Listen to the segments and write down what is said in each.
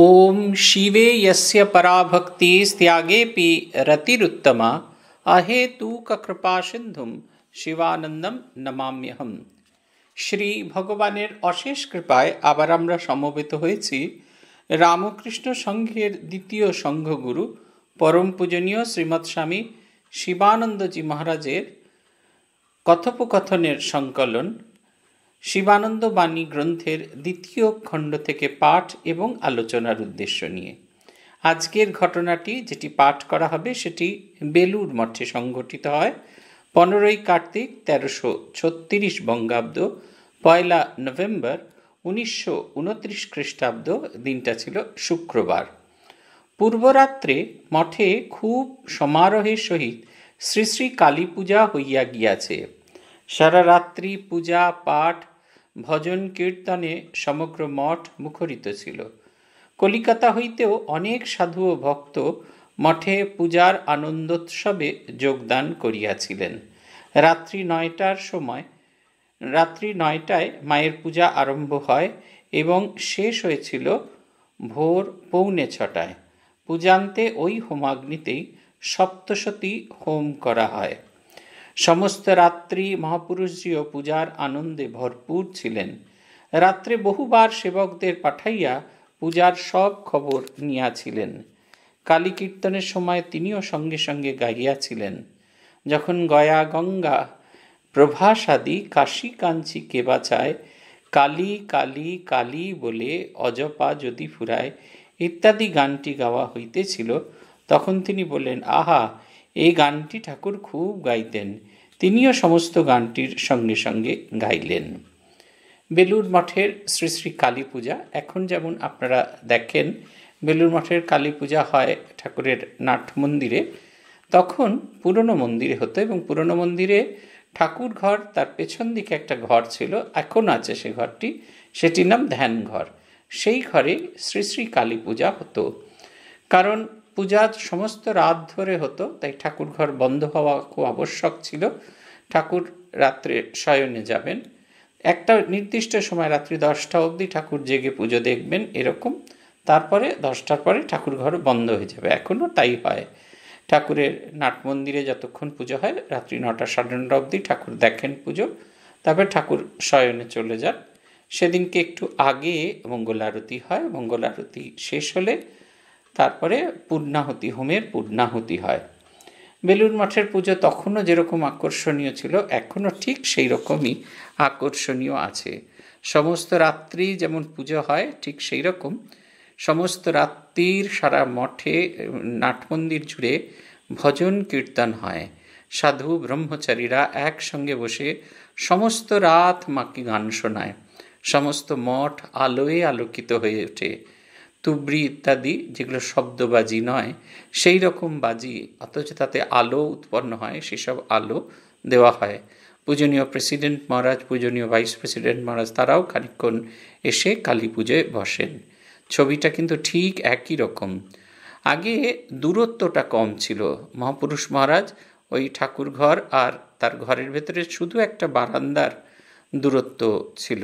ॐ शिवे यस्य पराभक्तिस्त्यागेऽपि रतिरुत्तमा अहेतुककृपासिन्धुं শিবানন্দম নমাম্যহম শ্রী ভগবানের অশেষ কৃপায় আবার আমরা সমবেত হয়েছি রামকৃষ্ণ সংঘের দ্বিতীয় সংঘগুরু পরম পূজনীয় শ্রীমৎ স্বামী শিবানন্দজি মহারাজের কথোপকথনের সংকলন শিবানন্দ বাণী গ্রন্থের দ্বিতীয় খণ্ড থেকে পাঠ এবং আলোচনার উদ্দেশ্য নিয়ে আজকের ঘটনাটি যেটি পাঠ করা হবে সেটি বেলুর মঠে সংঘটিত হয় পনেরোই কার্তিক তেরোশো ছত্রিশ বঙ্গাব্দ পয়লা নভেম্বর উনিশশো উনত্রিশ খ্রিস্টাব্দ দিনটা ছিল শুক্রবার পূর্বরাত্রে মঠে খুব সমারোহের সহিত শ্রী শ্রী কালী পূজা হইয়া গিয়াছে সারা রাত্রি পূজা পাঠ ভজন কীর্তনে সমগ্র মঠ মুখরিত ছিল কলিকাতা হইতেও অনেক সাধু ও ভক্ত মঠে পূজার আনন্দোৎসবে যোগদান করিয়াছিলেন রাত্রি নয়টার সময় রাত্রি নয়টায় মায়ের পূজা আরম্ভ হয় এবং শেষ হয়েছিল ভোর পৌনে ছটায় পূজান্তে ওই হোমাগ্নিতেই সপ্তশতী হোম করা হয় সমস্ত রাত্রি মহাপুরুষজিও পূজার আনন্দে ভরপুর ছিলেন রাত্রে বহুবার সেবকদের পাঠাইয়া পূজার সব খবর নিয়াছিলেন কালী কীর্তনের সময় তিনিও সঙ্গে সঙ্গে গাইয়াছিলেন যখন গয়া গঙ্গা প্রভাসাদি কাশী কাঞ্চি কেবাচায় কালী কালী কালী বলে অজপা যদি ফুরায় ইত্যাদি গানটি গাওয়া হইতেছিল তখন তিনি বললেন আহা এই গানটি ঠাকুর খুব গাইতেন তিনিও সমস্ত গানটির সঙ্গে সঙ্গে গাইলেন বেলুর মঠের শ্রী শ্রী কালী পূজা এখন যেমন আপনারা দেখেন বেলুর মঠের কালী পূজা হয় ঠাকুরের নাট মন্দিরে তখন পুরনো মন্দিরে হতো এবং পুরনো মন্দিরে ঠাকুর ঘর তার পেছন দিকে একটা ঘর ছিল এখন আছে সে ঘরটি সেটির নাম ধ্যান ঘর সেই ঘরে শ্রী শ্রী কালী পূজা হতো কারণ পূজা সমস্ত রাত ধরে হতো তাই ঠাকুর ঘর বন্ধ হওয়া খুব আবশ্যক ছিল ঠাকুর রাত্রে শয়নে যাবেন একটা নির্দিষ্ট সময় রাত্রি দশটা অবধি ঠাকুর জেগে পুজো দেখবেন এরকম তারপরে দশটার পরে ঠাকুর ঘর বন্ধ হয়ে যাবে এখনও তাই হয় ঠাকুরের নাট মন্দিরে যতক্ষণ পুজো হয় রাত্রি নটা সাড়ে নটা অবধি ঠাকুর দেখেন পুজো তারপরে ঠাকুর শয়নে চলে যান সেদিনকে একটু আগে মঙ্গল আরতি হয় মঙ্গল আরতি শেষ হলে তারপরে পূর্ণাহতি হোমের পূর্ণাহতি হয় বেলুর মঠের পুজো তখনও যেরকম আকর্ষণীয় ছিল এখনও ঠিক সেই রকমই আকর্ষণীয় আছে সমস্ত রাত্রি যেমন পুজো হয় ঠিক সেই রকম সমস্ত রাত্রির সারা মঠে নাটমন্দির জুড়ে ভজন কীর্তন হয় সাধু ব্রহ্মচারীরা একসঙ্গে বসে সমস্ত রাত মাকে গান শোনায় সমস্ত মঠ আলোয় আলোকিত হয়ে ওঠে তুবড়ি ইত্যাদি যেগুলো শব্দবাজি নয় সেই রকম বাজি অথচ তাতে আলো উৎপন্ন হয় সেসব আলো দেওয়া হয় পূজনীয় প্রেসিডেন্ট মহারাজ পূজনীয় ভাইস প্রেসিডেন্ট মহারাজ তারাও খানিক্ষণ এসে কালী পুজোয় বসেন ছবিটা কিন্তু ঠিক একই রকম আগে দূরত্বটা কম ছিল মহাপুরুষ মহারাজ ওই ঠাকুর ঘর আর তার ঘরের ভেতরে শুধু একটা বারান্দার দূরত্ব ছিল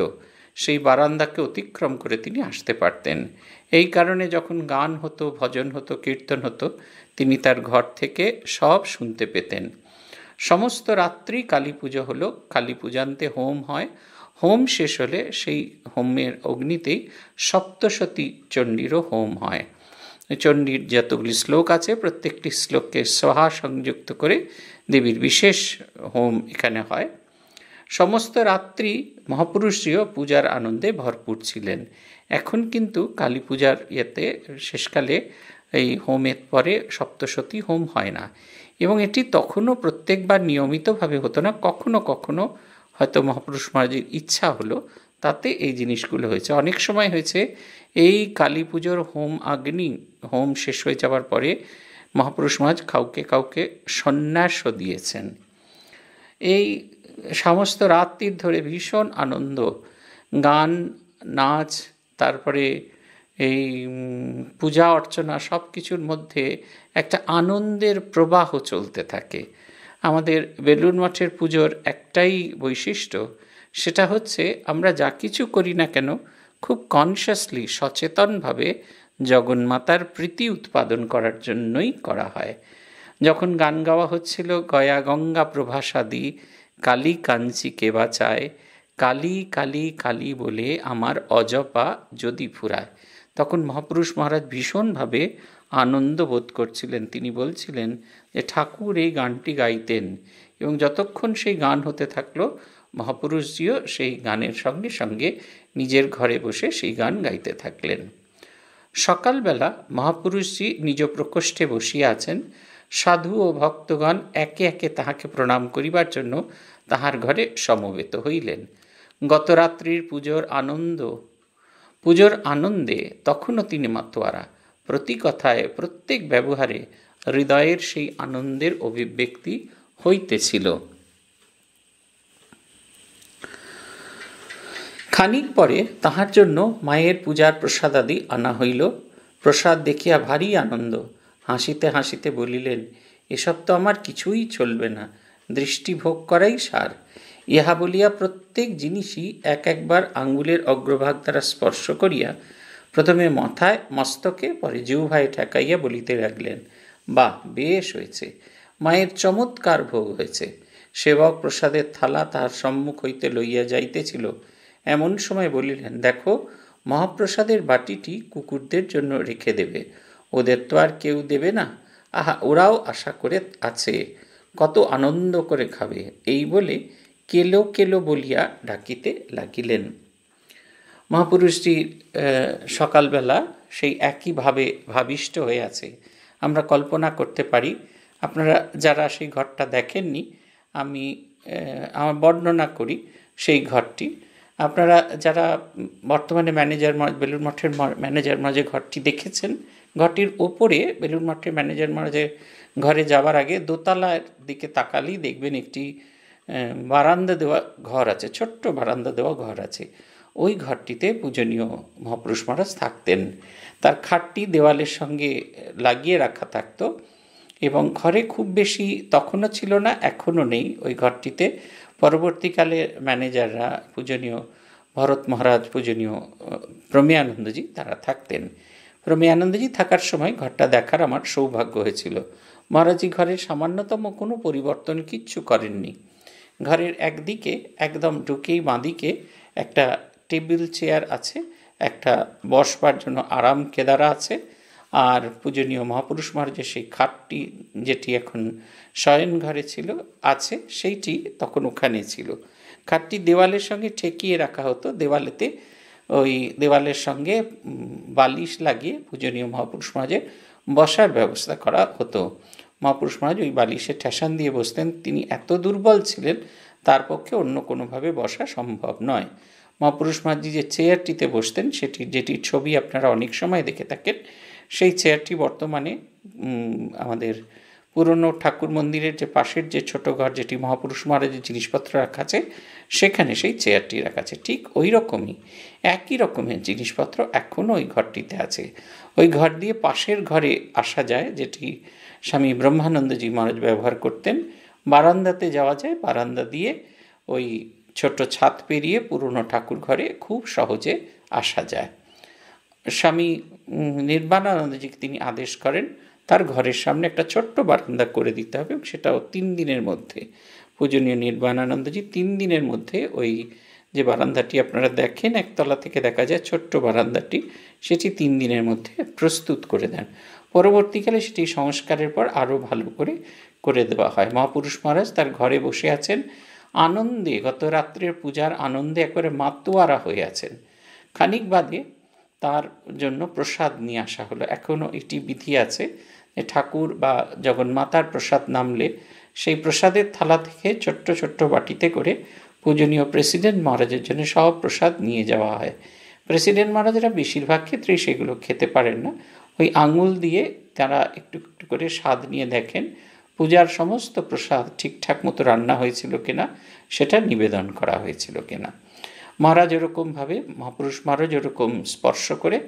সেই বারান্দাকে অতিক্রম করে তিনি আসতে পারতেন এই কারণে যখন গান হতো ভজন হতো কীর্তন হতো তিনি তার ঘর থেকে সব শুনতে পেতেন সমস্ত রাত্রি কালী পুজো হলো কালী পূজান্তে হোম হয় হোম শেষ হলে সেই হোমের অগ্নিতেই সপ্তশতী চণ্ডীরও হোম হয় চণ্ডীর যতগুলি শ্লোক আছে প্রত্যেকটি শ্লোককে সহা সংযুক্ত করে দেবীর বিশেষ হোম এখানে হয় সমস্ত রাত্রি মহাপুরুষীয় পূজার আনন্দে ভরপুর ছিলেন এখন কিন্তু কালী পূজার ইয়েতে শেষকালে এই হোমের পরে সপ্তশতী হোম হয় না এবং এটি তখনও প্রত্যেকবার নিয়মিতভাবে হতো না কখনো কখনো হয়তো মহাপুরুষ মহারাজের ইচ্ছা হলো তাতে এই জিনিসগুলো হয়েছে অনেক সময় হয়েছে এই কালী পুজোর হোম আগ্নি হোম শেষ হয়ে যাওয়ার পরে মহাপুরুষ মহাজ কাউকে কাউকে সন্ন্যাসও দিয়েছেন এই সমস্ত রাত্রির ধরে ভীষণ আনন্দ গান নাচ তারপরে এই পূজা অর্চনা সব কিছুর মধ্যে একটা আনন্দের প্রবাহ চলতে থাকে আমাদের বেলুন মঠের পুজোর একটাই বৈশিষ্ট্য সেটা হচ্ছে আমরা যা কিছু করি না কেন খুব কনসিয়াসলি সচেতনভাবে জগন্মাতার প্রীতি উৎপাদন করার জন্যই করা হয় যখন গান গাওয়া হচ্ছিল গয়া গঙ্গা প্রভাসাদি কালী কাঞ্চিকে বাঁচায় কালী কালী কালী বলে আমার অজপা যদি ফুরায় তখন মহাপুরুষ মহারাজ ভীষণভাবে আনন্দ বোধ করছিলেন তিনি বলছিলেন যে ঠাকুর এই গানটি গাইতেন এবং যতক্ষণ সেই গান হতে থাকলো মহাপুরুষজিও সেই গানের সঙ্গে সঙ্গে নিজের ঘরে বসে সেই গান গাইতে থাকলেন সকালবেলা মহাপুরুষজি নিজ প্রকোষ্ঠে বসিয়ে আছেন সাধু ও ভক্তগণ একে একে তাহাকে প্রণাম করিবার জন্য তাহার ঘরে সমবেত হইলেন গতরাত্রির পুজোর আনন্দ পুজোর আনন্দে তখনও তিনি মাতোয়ারা প্রতি কথায় প্রত্যেক ব্যবহারে হৃদয়ের সেই আনন্দের অভিব্যক্তি হইতেছিল খানিক পরে তাহার জন্য মায়ের পূজার প্রসাদ আদি আনা হইল প্রসাদ দেখিয়া ভারী আনন্দ হাসিতে হাসিতে বলিলেন এসব তো আমার কিছুই চলবে না দৃষ্টি ভোগ করাই সার ইহা বলিয়া প্রত্যেক জিনিসই এক একবার আঙ্গুলের অগ্রভাগ দ্বারা স্পর্শ করিয়া প্রথমে মাথায় মস্তকে পরে ভাই ঠেকাইয়া বলিতে লাগলেন বাহ বেশ হয়েছে মায়ের চমৎকার ভোগ হয়েছে সেবক প্রসাদের থালা তাহার সম্মুখ হইতে লইয়া যাইতেছিল এমন সময় বলিলেন দেখো মহাপ্রসাদের বাটিটি কুকুরদের জন্য রেখে দেবে ওদের তো আর কেউ দেবে না আহা ওরাও আশা করে আছে কত আনন্দ করে খাবে এই বলে কেলো কেলো বলিয়া ডাকিতে লাগিলেন মহাপুরুষটি সকালবেলা সেই একইভাবে ভাবিষ্ট হয়ে আছে আমরা কল্পনা করতে পারি আপনারা যারা সেই ঘরটা দেখেননি আমি আমার বর্ণনা করি সেই ঘরটি আপনারা যারা বর্তমানে ম্যানেজার বেলুর মঠের ম্যানেজার মাঝে ঘরটি দেখেছেন ঘরটির ওপরে বেলুন মঠের ম্যানেজার মহারাজের ঘরে যাবার আগে দোতলার দিকে তাকালেই দেখবেন একটি বারান্দা দেওয়া ঘর আছে ছোট্ট বারান্দা দেওয়া ঘর আছে ওই ঘরটিতে পূজনীয় মহাপুরুষ মহারাজ থাকতেন তার খাটটি দেওয়ালের সঙ্গে লাগিয়ে রাখা থাকত এবং ঘরে খুব বেশি তখনও ছিল না এখনও নেই ওই ঘরটিতে পরবর্তীকালে ম্যানেজাররা পূজনীয় ভরত মহারাজ পূজনীয় প্রমিয়ানন্দজি তারা থাকতেন রমিয়ানন্দজি থাকার সময় ঘরটা দেখার আমার সৌভাগ্য হয়েছিল মহারাজি ঘরের সামান্যতম কোনো পরিবর্তন কিচ্ছু করেননি ঘরের একদিকে একদম ঢুকেই বাঁদিকে একটা টেবিল চেয়ার আছে একটা বসবার জন্য আরাম কেদারা আছে আর পূজনীয় মহাপুরুষ মহারাজের সেই খাটটি যেটি এখন শয়ন ঘরে ছিল আছে সেইটি তখন ওখানে ছিল খাটটি দেওয়ালের সঙ্গে ঠেকিয়ে রাখা হতো দেওয়ালেতে ওই দেওয়ালের সঙ্গে বালিশ লাগিয়ে পূজনীয় মহাপুরুষ মহারাজের বসার ব্যবস্থা করা হতো মহাপুরুষ মহারাজ ওই বালিশে ঠেসান দিয়ে বসতেন তিনি এত দুর্বল ছিলেন তার পক্ষে অন্য কোনোভাবে বসা সম্ভব নয় মহাপুরুষ মহাজি যে চেয়ারটিতে বসতেন সেটি যেটির ছবি আপনারা অনেক সময় দেখে থাকেন সেই চেয়ারটি বর্তমানে আমাদের পুরনো ঠাকুর মন্দিরের যে পাশের যে ছোট ঘর যেটি মহাপুরুষ মহারাজের জিনিসপত্র রাখা আছে সেখানে সেই চেয়ারটি রাখা আছে ঠিক ওই রকমই একই রকমের জিনিসপত্র এখনও ওই ঘরটিতে আছে ওই ঘর দিয়ে পাশের ঘরে আসা যায় যেটি স্বামী ব্রহ্মানন্দজি মহারাজ ব্যবহার করতেন বারান্দাতে যাওয়া যায় বারান্দা দিয়ে ওই ছোট ছাদ পেরিয়ে পুরনো ঠাকুর ঘরে খুব সহজে আসা যায় স্বামী নির্বাণানন্দজিকে তিনি আদেশ করেন তার ঘরের সামনে একটা ছোট্ট বারান্দা করে দিতে হবে সেটাও তিন দিনের মধ্যে পূজনীয় নির্বাণানন্দজি তিন দিনের মধ্যে ওই যে বারান্দাটি আপনারা দেখেন একতলা থেকে দেখা যায় ছোট্ট বারান্দাটি সেটি তিন দিনের মধ্যে প্রস্তুত করে দেন পরবর্তীকালে সেটি সংস্কারের পর আরও ভালো করে করে দেওয়া হয় মহাপুরুষ মহারাজ তার ঘরে বসে আছেন আনন্দে গত রাত্রের পূজার আনন্দে একবারে মাতোয়ারা হয়ে আছেন খানিক বাদে তার জন্য প্রসাদ নিয়ে আসা হলো এখনও এটি বিধি আছে ঠাকুর বা জগন্মাতার প্রসাদ নামলে সেই প্রসাদের থালা থেকে ছোট্ট ছোট্ট বাটিতে করে পূজনীয় প্রেসিডেন্ট মহারাজের জন্য সব প্রসাদ নিয়ে যাওয়া হয় প্রেসিডেন্ট মহারাজরা বেশিরভাগ ক্ষেত্রেই সেগুলো খেতে পারেন না ওই আঙুল দিয়ে তারা একটু একটু করে স্বাদ নিয়ে দেখেন পূজার সমস্ত প্রসাদ ঠিকঠাক মতো রান্না হয়েছিল কিনা সেটা নিবেদন করা হয়েছিল কিনা মহারাজ ওরকমভাবে মহাপুরুষ মহারাজ ওরকম স্পর্শ করে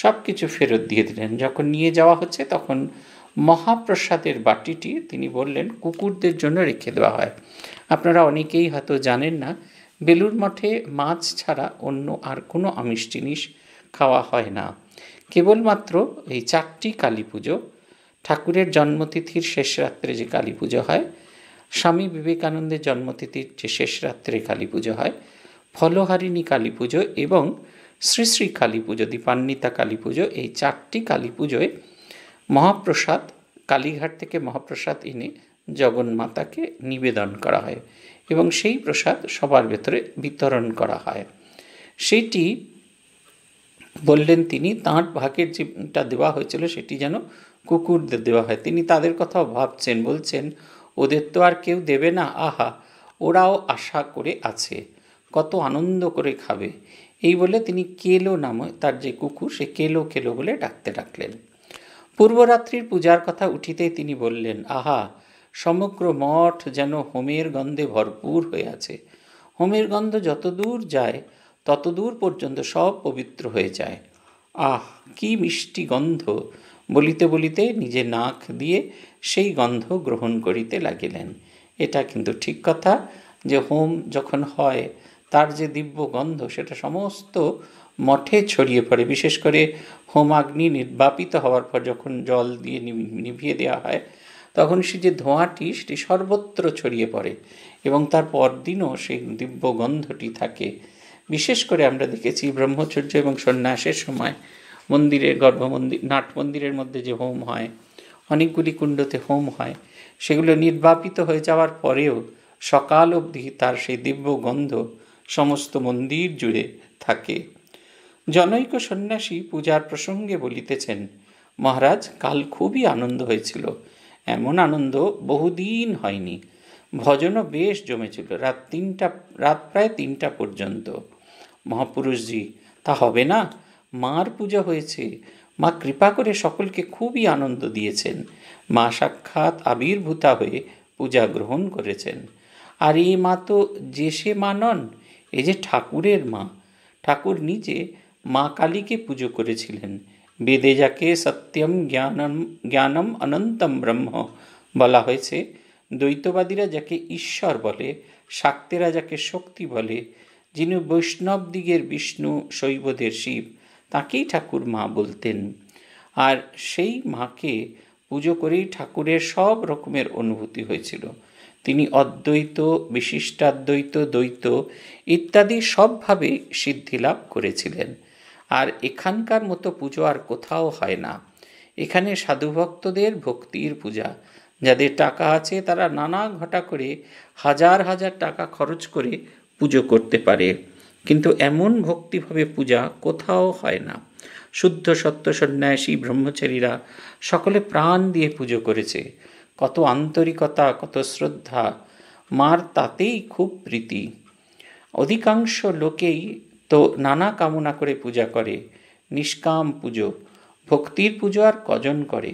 সব কিছু ফেরত দিয়ে দিলেন যখন নিয়ে যাওয়া হচ্ছে তখন মহাপ্রসাদের বাটিটি তিনি বললেন কুকুরদের জন্য রেখে দেওয়া হয় আপনারা অনেকেই হয়তো জানেন না বেলুর মঠে মাছ ছাড়া অন্য আর কোনো আমিষ জিনিস খাওয়া হয় না কেবলমাত্র এই চারটি কালী পুজো ঠাকুরের জন্মতিথির শেষ রাত্রে যে কালী পুজো হয় স্বামী বিবেকানন্দের জন্মতিথির যে শেষ রাত্রে কালী পুজো হয় ফলহারিণী কালী পুজো এবং শ্রী শ্রী কালী পুজো দীপান্বিতা কালী পুজো এই চারটি কালী পুজোয় মহাপ্রসাদ কালীঘাট থেকে মহাপ্রসাদ এনে জগন্মাতাকে নিবেদন করা হয় এবং সেই প্রসাদ সবার ভেতরে বিতরণ করা হয় সেটি বললেন তিনি তাঁর ভাগের যেটা দেওয়া হয়েছিল সেটি যেন কুকুরদের দেওয়া হয় তিনি তাদের কথাও ভাবছেন বলছেন ওদের তো আর কেউ দেবে না আহা ওরাও আশা করে আছে কত আনন্দ করে খাবে এই বলে তিনি কেলো নামে তার যে কুকুর সে কেলো কেলো বলে ডাকতে ডাকলেন পূর্বরাত্রির পূজার কথা উঠিতে তিনি বললেন আহা সমগ্র মঠ যেন হোমের গন্ধে ভরপুর হয়ে আছে হোমের গন্ধ যত দূর যায় তত দূর পর্যন্ত সব পবিত্র হয়ে যায় আহ কি মিষ্টি গন্ধ বলিতে বলিতে নিজে নাক দিয়ে সেই গন্ধ গ্রহণ করিতে লাগিলেন এটা কিন্তু ঠিক কথা যে হোম যখন হয় তার যে দিব্য গন্ধ সেটা সমস্ত মঠে ছড়িয়ে পড়ে বিশেষ করে হোমাগ্নি নির্বাপিত হওয়ার পর যখন জল দিয়ে নিভিয়ে দেওয়া হয় তখন সে যে ধোঁয়াটি সেটি সর্বত্র ছড়িয়ে পড়ে এবং তার পরদিনও সেই দিব্য গন্ধটি থাকে বিশেষ করে আমরা দেখেছি ব্রহ্মচর্য এবং সন্ন্যাসের সময় মন্দিরের গর্ভমন্দির নাট মন্দিরের মধ্যে যে হোম হয় অনেকগুলি কুণ্ডতে হোম হয় সেগুলো নির্বাপিত হয়ে যাওয়ার পরেও সকাল অবধি তার সেই দিব্য গন্ধ সমস্ত মন্দির জুড়ে থাকে জনৈক সন্ন্যাসী পূজার প্রসঙ্গে বলিতেছেন মহারাজ কাল খুবই আনন্দ হয়েছিল এমন আনন্দ বহুদিন হয়নি ভজনও বেশ জমেছিল রাত তিনটা রাত প্রায় তিনটা পর্যন্ত মহাপুরুষজি তা হবে না মার পূজা হয়েছে মা কৃপা করে সকলকে খুবই আনন্দ দিয়েছেন মা সাক্ষাৎ আবির্ভূতা হয়ে পূজা গ্রহণ করেছেন আর এই মা তো যে সে মা নন এই যে ঠাকুরের মা ঠাকুর নিজে মা কালীকে পুজো করেছিলেন বেদে যাকে সত্যম জ্ঞানম জ্ঞানম অনন্তম ব্রহ্ম বলা হয়েছে দ্বৈতবাদীরা যাকে ঈশ্বর বলে শাক্তেরা যাকে শক্তি বলে যিনি বৈষ্ণব দিগের বিষ্ণু শৈবদের শিব তাকেই ঠাকুর মা বলতেন আর সেই মাকে পুজো করেই ঠাকুরের সব রকমের অনুভূতি হয়েছিল তিনি অদ্বৈত বিশিষ্টাদ্বৈত দ্বৈত ইত্যাদি সবভাবে সিদ্ধি লাভ করেছিলেন আর এখানকার মতো পুজো আর কোথাও হয় না এখানে সাধুভক্তদের ভক্তির পূজা যাদের টাকা আছে তারা নানা ঘটা করে হাজার হাজার টাকা খরচ করে পুজো করতে পারে কিন্তু এমন ভক্তিভাবে পূজা কোথাও হয় না শুদ্ধ সত্য সন্ন্যাসী ব্রহ্মচারীরা সকলে প্রাণ দিয়ে পুজো করেছে কত আন্তরিকতা কত শ্রদ্ধা মার তাতেই খুব প্রীতি অধিকাংশ লোকেই তো নানা কামনা করে পূজা করে নিষ্কাম পুজো ভক্তির পুজো আর কজন করে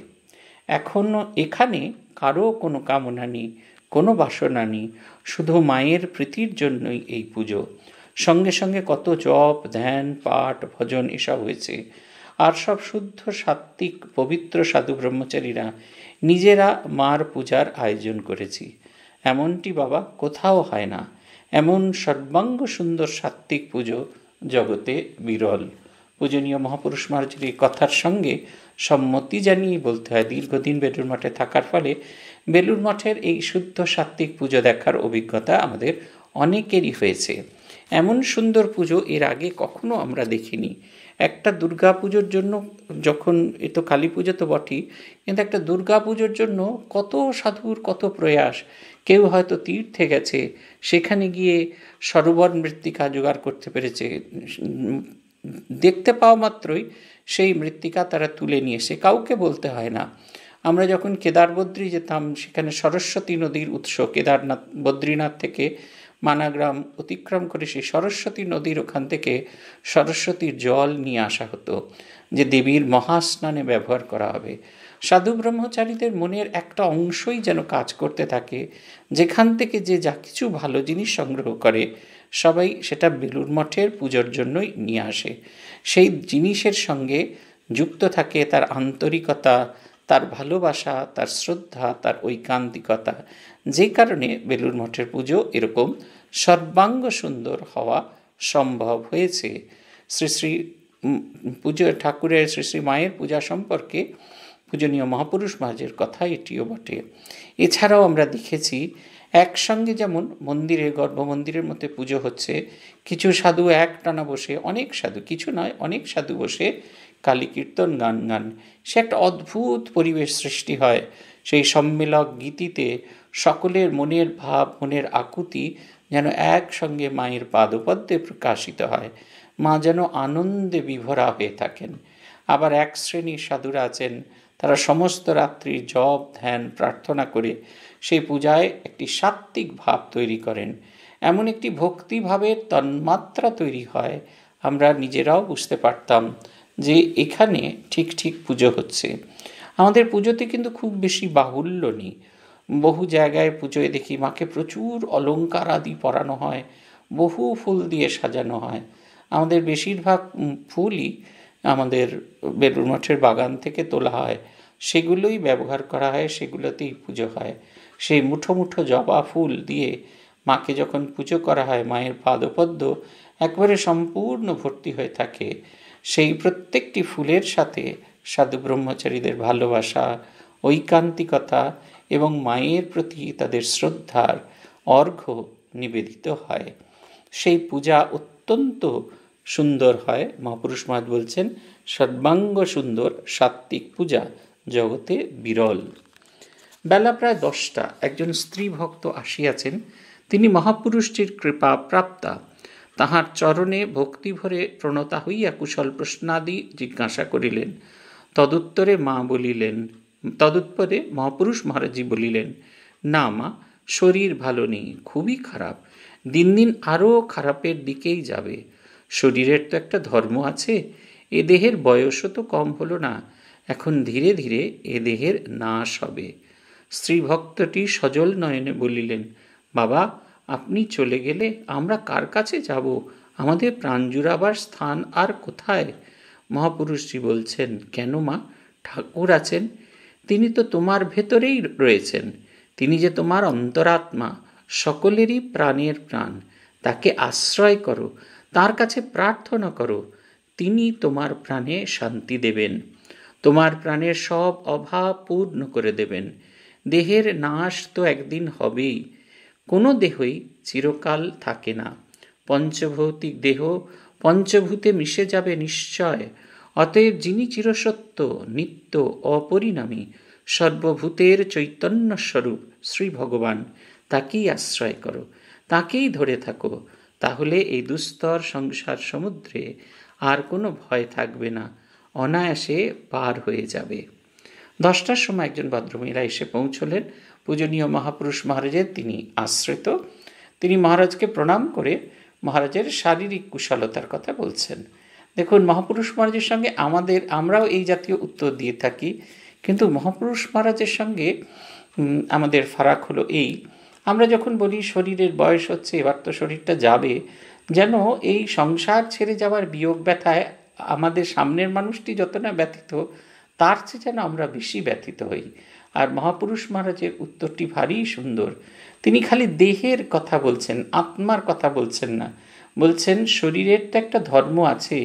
এখনও এখানে কারো কোনো কামনা নেই কোনো বাসনা নেই শুধু মায়ের প্রীতির জন্যই এই পুজো সঙ্গে সঙ্গে কত জপ ধ্যান পাঠ ভজন এসব হয়েছে আর সব শুদ্ধ সাত্ত্বিক পবিত্র সাধু ব্রহ্মচারীরা নিজেরা মার পূজার আয়োজন করেছি এমনটি বাবা কোথাও হয় না এমন সর্বাঙ্গ সুন্দর সাত্ত্বিক পুজো জগতে বিরল পূজনীয় মহাপুরুষ মহারাজের এই কথার সঙ্গে সম্মতি জানিয়ে বলতে হয় দীর্ঘদিন বেলুর মঠে থাকার ফলে বেলুর মঠের এই শুদ্ধ সাত্ত্বিক পুজো দেখার অভিজ্ঞতা আমাদের অনেকেরই হয়েছে এমন সুন্দর পুজো এর আগে কখনো আমরা দেখিনি একটা দুর্গা পুজোর জন্য যখন এ তো কালী পুজো তো বটেই কিন্তু একটা দুর্গা পুজোর জন্য কত সাধুর কত প্রয়াস কেউ হয়তো তীর্থে গেছে সেখানে গিয়ে সরোবর মৃত্তিকা জোগাড় করতে পেরেছে দেখতে পাওয়া মাত্রই সেই মৃত্তিকা তারা তুলে নিয়ে এসে কাউকে বলতে হয় না আমরা যখন কেদার বদ্রী যেতাম সেখানে সরস্বতী নদীর উৎস কেদারনাথ বদ্রীনাথ থেকে মানাগ্রাম অতিক্রম করে সেই সরস্বতী নদীর ওখান থেকে সরস্বতীর জল নিয়ে আসা হতো যে দেবীর মহাস্নানে ব্যবহার করা হবে সাধু ব্রহ্মচারীদের মনের একটা অংশই যেন কাজ করতে থাকে যেখান থেকে যে যা কিছু ভালো জিনিস সংগ্রহ করে সবাই সেটা বেলুর মঠের পুজোর জন্যই নিয়ে আসে সেই জিনিসের সঙ্গে যুক্ত থাকে তার আন্তরিকতা তার ভালোবাসা তার শ্রদ্ধা তার ঐকান্তিকতা যে কারণে বেলুর মঠের পুজো এরকম সর্বাঙ্গ সুন্দর হওয়া সম্ভব হয়েছে শ্রী শ্রী পুজো ঠাকুরের শ্রী শ্রী মায়ের পূজা সম্পর্কে পূজনীয় মহাপুরুষ মহাজের কথা এটিও বটে এছাড়াও আমরা দেখেছি একসঙ্গে যেমন মন্দিরে গর্ভমন্দিরের মধ্যে পুজো হচ্ছে কিছু সাধু এক টানা বসে অনেক সাধু কিছু নয় অনেক সাধু বসে কালী কীর্তন গান গান সে একটা অদ্ভুত পরিবেশ সৃষ্টি হয় সেই সম্মেলক গীতিতে সকলের মনের ভাব মনের আকুতি যেন একসঙ্গে মায়ের পাদপদ্যে প্রকাশিত হয় মা যেন আনন্দে বিভরা হয়ে থাকেন আবার এক শ্রেণীর সাধুরা আছেন তারা সমস্ত রাত্রি জপ ধ্যান প্রার্থনা করে সেই পূজায় একটি সাত্ত্বিক ভাব তৈরি করেন এমন একটি ভক্তিভাবের তন্মাত্রা তৈরি হয় আমরা নিজেরাও বুঝতে পারতাম যে এখানে ঠিক ঠিক পুজো হচ্ছে আমাদের পুজোতে কিন্তু খুব বেশি বাহুল্য নেই বহু জায়গায় পুজোয় দেখি মাকে প্রচুর অলঙ্কার আদি পরানো হয় বহু ফুল দিয়ে সাজানো হয় আমাদের বেশিরভাগ ফুলই আমাদের বেলুর মঠের বাগান থেকে তোলা হয় সেগুলোই ব্যবহার করা হয় সেগুলোতেই পুজো হয় সেই মুঠো মুঠো জবা ফুল দিয়ে মাকে যখন পুজো করা হয় মায়ের পাদপদ্ম একবারে সম্পূর্ণ ভর্তি হয়ে থাকে সেই প্রত্যেকটি ফুলের সাথে সাধু ব্রহ্মচারীদের ভালোবাসা ঐকান্তিকতা এবং মায়ের প্রতি তাদের শ্রদ্ধার অর্ঘ্য নিবেদিত হয় সেই পূজা অত্যন্ত সুন্দর হয় মহাপুরুষ মহাজ বলছেন সর্বাঙ্গ সুন্দর সাত্ত্বিক পূজা জগতে বিরল বেলা প্রায় দশটা একজন স্ত্রী ভক্ত আসিয়াছেন তিনি মহাপুরুষটির কৃপা প্রাপ্তা তাহার চরণে ভক্তিভরে প্রণতা হইয়া কুশল প্রশ্নাদি জিজ্ঞাসা করিলেন তদুত্তরে মা বলিলেন তদুৎপদে মহাপুরুষ মহারাজজি বলিলেন না মা শরীর ভালো নেই খুবই খারাপ দিন দিন আরও খারাপের দিকেই যাবে শরীরের তো একটা ধর্ম আছে এ দেহের বয়সও তো কম হলো না এখন ধীরে ধীরে এ দেহের নাশ হবে শ্রীভক্তটি সজল নয়নে বলিলেন বাবা আপনি চলে গেলে আমরা কার কাছে যাব আমাদের প্রাণ জুড়াবার স্থান আর কোথায় মহাপুরুষজি বলছেন কেন মা ঠাকুর আছেন তিনি তো তোমার ভেতরেই রয়েছেন তিনি যে তোমার অন্তরাত্মা সকলেরই প্রাণের প্রাণ তাকে আশ্রয় করো তার কাছে প্রার্থনা করো তিনি তোমার প্রাণে শান্তি দেবেন তোমার প্রাণের সব অভাব পূর্ণ করে দেবেন দেহের নাশ তো একদিন হবেই কোনো দেহই চিরকাল থাকে না পঞ্চভৌতিক দেহ পঞ্চভূতে মিশে যাবে নিশ্চয় অতএব যিনি চিরসত্য নিত্য অপরিণামী সর্বভূতের চৈতন্য স্বরূপ শ্রী ভগবান তাকেই আশ্রয় করো তাকেই ধরে থাকো তাহলে এই দুস্তর সংসার সমুদ্রে আর কোনো ভয় থাকবে না অনায়াসে পার হয়ে যাবে দশটার সময় একজন ভদ্রমহিলা এসে পৌঁছলেন পূজনীয় মহাপুরুষ মহারাজের তিনি আশ্রিত তিনি মহারাজকে প্রণাম করে মহারাজের শারীরিক কুশলতার কথা বলছেন দেখুন মহাপুরুষ মহারাজের সঙ্গে আমাদের আমরাও এই জাতীয় উত্তর দিয়ে থাকি কিন্তু মহাপুরুষ মহারাজের সঙ্গে আমাদের ফারাক হলো এই আমরা যখন বলি শরীরের বয়স হচ্ছে এবার তো শরীরটা যাবে যেন এই সংসার ছেড়ে যাওয়ার বিয়োগ ব্যথায় আমাদের সামনের মানুষটি যত না ব্যথিত তার চেয়ে যেন আমরা বেশি ব্যথিত হই আর মহাপুরুষ মহারাজের উত্তরটি ভারী সুন্দর তিনি খালি দেহের কথা বলছেন আত্মার কথা বলছেন না বলছেন শরীরের তো একটা ধর্ম আছে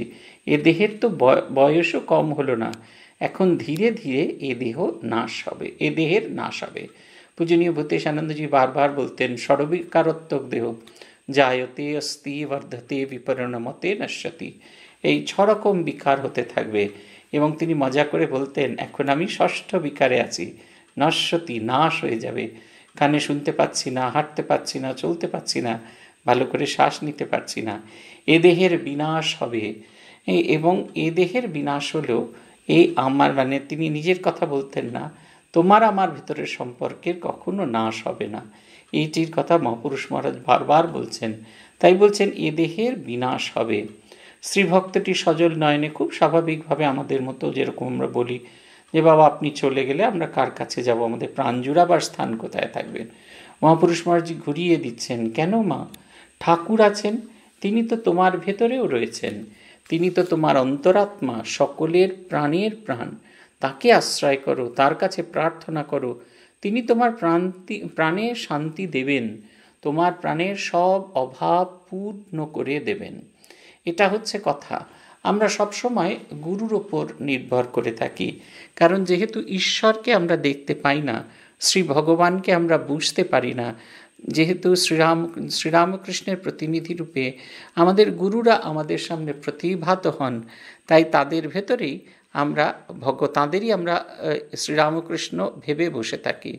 এ দেহের তো বয়সও কম হলো না এখন ধীরে ধীরে এ দেহ নাশ হবে এ দেহের নাশ হবে পূজনীয় ভূতেশ আনন্দজি বারবার বলতেন সর্বিকারত্মক দেহ জায়তে অস্তি বর্ধতে মতে নশ্যতি এই ছরকম বিকার হতে থাকবে এবং তিনি মজা করে বলতেন এখন আমি ষষ্ঠ বিকারে আছি নশ্বতী নাশ হয়ে যাবে কানে শুনতে পাচ্ছি না হাঁটতে পাচ্ছি না চলতে পাচ্ছি না ভালো করে শ্বাস নিতে পারছি না এ দেহের বিনাশ হবে এবং এ দেহের বিনাশ হলেও এই আমার মানে তিনি নিজের কথা বলতেন না তোমার আমার ভিতরের সম্পর্কের কখনো নাশ হবে না এইটির কথা মহাপুরুষ মহারাজ বারবার বলছেন তাই বলছেন এ দেহের বিনাশ হবে শ্রীভক্তটি সজল নয়নে খুব স্বাভাবিকভাবে আমাদের মতো যেরকম আমরা বলি যে বাবা আপনি চলে গেলে আমরা কার কাছে যাব আমাদের প্রাণ জুড়াবার স্থান কোথায় থাকবেন মহাপুরুষ মহারাজ ঘুরিয়ে দিচ্ছেন কেন মা ঠাকুর আছেন তিনি তো তোমার ভেতরেও রয়েছেন তিনি তো তোমার অন্তরাত্মা সকলের প্রাণের প্রাণ তাকে আশ্রয় করো তার কাছে প্রার্থনা করো তিনি তোমার প্রান্তি প্রাণে শান্তি দেবেন তোমার প্রাণের সব অভাব পূর্ণ করে দেবেন এটা হচ্ছে কথা আমরা সবসময় গুরুর ওপর নির্ভর করে থাকি কারণ যেহেতু ঈশ্বরকে আমরা দেখতে পাই না শ্রী ভগবানকে আমরা বুঝতে পারি না যেহেতু শ্রীরাম শ্রীরামকৃষ্ণের প্রতিনিধি রূপে আমাদের গুরুরা আমাদের সামনে প্রতিভাত হন তাই তাদের ভেতরেই আমরা ভগ্য তাঁদেরই আমরা শ্রীরামকৃষ্ণ ভেবে বসে থাকি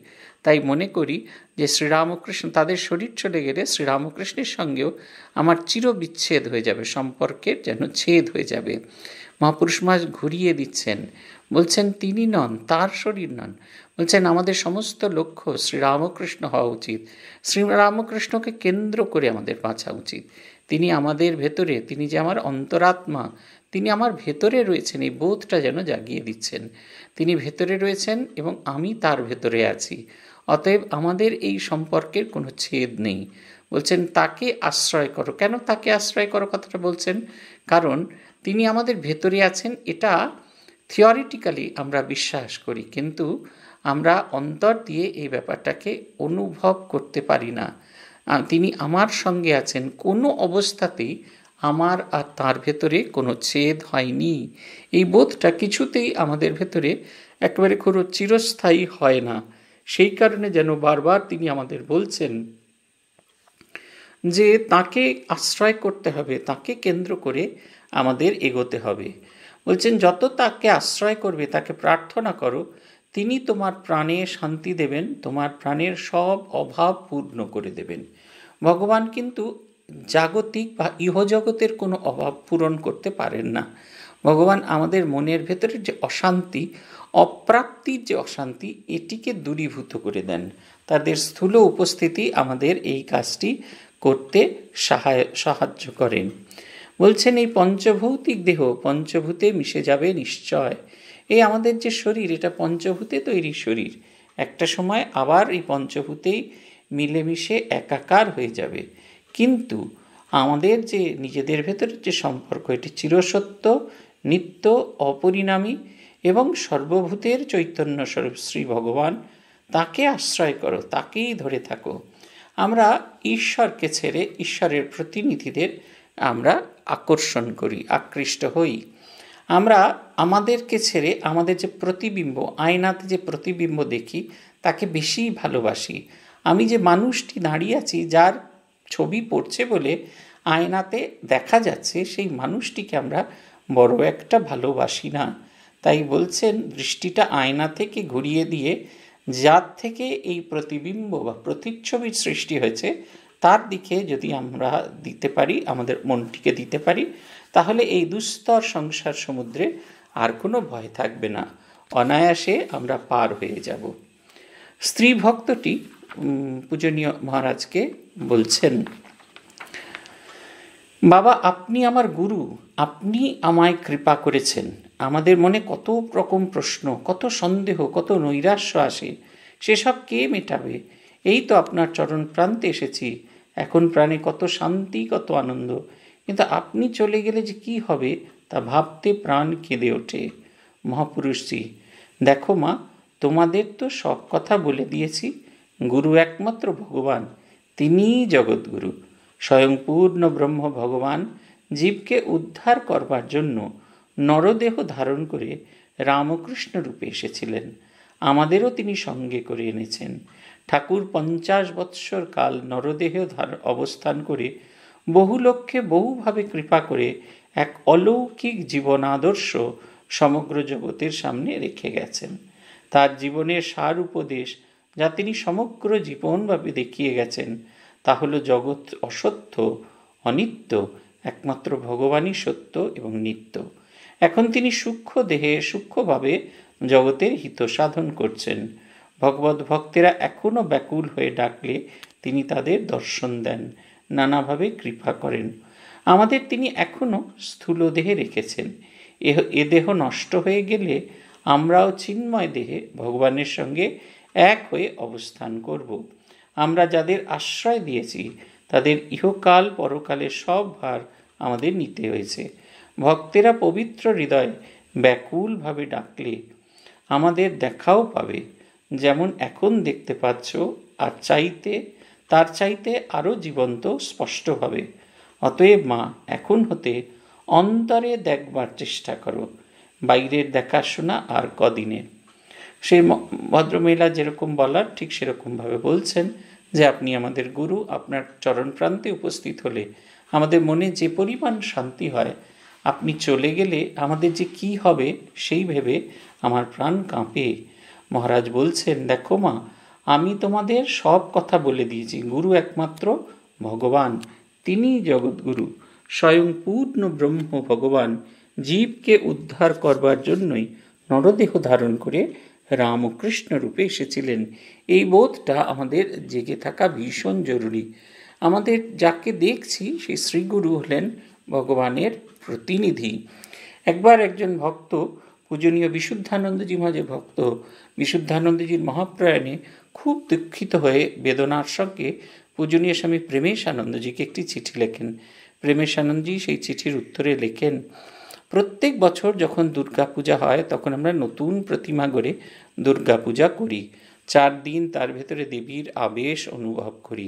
তাই মনে করি যে শ্রীরামকৃষ্ণ তাদের শরীর চলে গেলে শ্রীরামকৃষ্ণের সঙ্গেও আমার চিরবিচ্ছেদ হয়ে যাবে সম্পর্কের যেন ছেদ হয়ে যাবে মহাপুরুষ মাস ঘুরিয়ে দিচ্ছেন বলছেন তিনি নন তার শরীর নন বলছেন আমাদের সমস্ত লক্ষ্য শ্রীরামকৃষ্ণ হওয়া উচিত শ্রীরামকৃষ্ণকে কেন্দ্র করে আমাদের বাঁচা উচিত তিনি আমাদের ভেতরে তিনি যে আমার অন্তরাত্মা তিনি আমার ভেতরে রয়েছেন এই বোধটা যেন জাগিয়ে দিচ্ছেন তিনি ভেতরে রয়েছেন এবং আমি তার ভেতরে আছি অতএব আমাদের এই সম্পর্কের কোনো ছেদ নেই বলছেন তাকে আশ্রয় করো কেন তাকে আশ্রয় করো কথাটা বলছেন কারণ তিনি আমাদের ভেতরে আছেন এটা থিওরিটিক্যালি আমরা বিশ্বাস করি কিন্তু আমরা অন্তর দিয়ে এই ব্যাপারটাকে অনুভব করতে পারি না তিনি আমার সঙ্গে আছেন কোনো অবস্থাতেই আমার আর তার ভেতরে কোনো ছেদ হয়নি এই বোধটা কিছুতেই আমাদের ভেতরে একেবারে কোনো চিরস্থায়ী হয় না সেই কারণে যেন বারবার তিনি আমাদের বলছেন যে তাকে আশ্রয় করতে হবে তাকে কেন্দ্র করে আমাদের এগোতে হবে বলছেন যত তাকে আশ্রয় করবে তাকে প্রার্থনা করো তিনি তোমার প্রাণে শান্তি দেবেন তোমার প্রাণের সব অভাব পূর্ণ করে দেবেন ভগবান কিন্তু জাগতিক বা ইহজগতের কোনো অভাব পূরণ করতে পারেন না ভগবান আমাদের মনের ভেতরের যে অশান্তি অপ্রাপ্তির যে অশান্তি এটিকে দূরীভূত করে দেন তাদের স্থূল উপস্থিতি আমাদের এই কাজটি করতে সাহায্য সাহায্য করেন বলছেন এই পঞ্চভৌতিক দেহ পঞ্চভূতে মিশে যাবে নিশ্চয় এই আমাদের যে শরীর এটা পঞ্চভূতে তৈরি শরীর একটা সময় আবার এই পঞ্চভূতেই মিলেমিশে একাকার হয়ে যাবে কিন্তু আমাদের যে নিজেদের ভেতরের যে সম্পর্ক এটি চিরসত্য নিত্য অপরিণামী এবং সর্বভূতের চৈতন্য স্বরূপ শ্রী ভগবান তাকে আশ্রয় করো তাকেই ধরে থাকো আমরা ঈশ্বরকে ছেড়ে ঈশ্বরের প্রতিনিধিদের আমরা আকর্ষণ করি আকৃষ্ট হই আমরা আমাদেরকে ছেড়ে আমাদের যে প্রতিবিম্ব আয়নাতে যে প্রতিবিম্ব দেখি তাকে বেশি ভালোবাসি আমি যে মানুষটি দাঁড়িয়ে আছি যার ছবি পড়ছে বলে আয়নাতে দেখা যাচ্ছে সেই মানুষটিকে আমরা বড় একটা ভালোবাসি না তাই বলছেন দৃষ্টিটা আয়না থেকে ঘুরিয়ে দিয়ে যার থেকে এই প্রতিবিম্ব বা প্রতিচ্ছবির সৃষ্টি হয়েছে তার দিকে যদি আমরা দিতে পারি আমাদের মনটিকে দিতে পারি তাহলে এই দুস্তর সংসার সমুদ্রে আর কোনো ভয় থাকবে না অনায়াসে আমরা পার হয়ে যাব স্ত্রী ভক্তটি পূজনীয় মহারাজকে বলছেন বাবা আপনি আমার গুরু আপনি আমায় কৃপা করেছেন আমাদের মনে কত রকম প্রশ্ন কত সন্দেহ কত নৈরাশ্য আসে সেসব কে মেটাবে এই তো আপনার চরণ প্রান্তে এসেছি এখন প্রাণে কত শান্তি কত আনন্দ কিন্তু আপনি চলে গেলে যে কি হবে তা ভাবতে প্রাণ কেঁদে ওঠে মহাপুরুষজি দেখো মা তোমাদের তো সব কথা বলে দিয়েছি গুরু একমাত্র ভগবান তিনিই জগৎগুরু স্বয়ং পূর্ণ ব্রহ্ম ভগবান জীবকে উদ্ধার করবার জন্য নরদেহ ধারণ করে রামকৃষ্ণ রূপে এসেছিলেন আমাদেরও তিনি সঙ্গে করে এনেছেন ঠাকুর পঞ্চাশ বৎসর কাল নরদেহ অবস্থান করে বহু লক্ষ্যে বহুভাবে কৃপা করে এক অলৌকিক জীবন আদর্শ সমগ্র জগতের সামনে রেখে গেছেন তার জীবনের সার উপদেশ যা তিনি সমগ্র জীবনভাবে দেখিয়ে গেছেন তা হলো জগৎ অসত্য অনিত্য একমাত্র ভগবানই সত্য এবং নিত্য এখন তিনি সূক্ষ্ম দেহে সূক্ষ্মভাবে জগতের হিত সাধন করছেন ভগবত ভক্তেরা এখনও ব্যাকুল হয়ে ডাকলে তিনি তাদের দর্শন দেন নানাভাবে কৃপা করেন আমাদের তিনি এখনও স্থূল দেহে রেখেছেন এ দেহ নষ্ট হয়ে গেলে আমরাও চিন্ময় দেহে ভগবানের সঙ্গে এক হয়ে অবস্থান করব আমরা যাদের আশ্রয় দিয়েছি তাদের ইহকাল পরকালে সব ভার আমাদের নিতে হয়েছে ভক্তেরা পবিত্র হৃদয় ব্যাকুলভাবে ডাকলে আমাদের দেখাও পাবে যেমন এখন দেখতে পাচ্ছ আর চাইতে তার চাইতে আরও জীবন্ত স্পষ্ট হবে অতএব মা এখন হতে অন্তরে দেখবার চেষ্টা করো বাইরের দেখাশোনা আর কদিনের সেই ভদ্রমহিলা যেরকম বলার ঠিক সেরকমভাবে বলছেন যে আপনি আমাদের গুরু আপনার চরণ প্রান্তে উপস্থিত হলে আমাদের মনে যে পরিমাণ শান্তি হয় আপনি চলে গেলে আমাদের যে কি হবে সেই ভেবে আমার প্রাণ কাঁপে মহারাজ বলছেন দেখো মা আমি তোমাদের সব কথা বলে দিয়েছি গুরু একমাত্র ভগবান তিনি জগৎগুরু স্বয়ং পূর্ণ ব্রহ্ম ভগবান জীবকে উদ্ধার করবার জন্যই নরদেহ ধারণ করে রামকৃষ্ণ রূপে এসেছিলেন এই বোধটা আমাদের জেগে থাকা ভীষণ জরুরি আমাদের যাকে দেখছি সেই শ্রীগুরু হলেন ভগবানের প্রতিনিধি একবার একজন ভক্ত পূজনীয় বিশুদ্ধানন্দজি মাঝে ভক্ত বিশুদ্ধানন্দজির মহাপ্রয়াণে খুব দুঃখিত হয়ে বেদনার সঙ্গে পূজনীয় স্বামী প্রেমেশ আনন্দজিকে একটি চিঠি লেখেন প্রেমেশ আনন্দজি সেই চিঠির উত্তরে লেখেন প্রত্যেক বছর যখন দুর্গা পূজা হয় তখন আমরা নতুন প্রতিমা গড়ে দুর্গা পূজা করি চার দিন তার ভেতরে দেবীর আবেশ অনুভব করি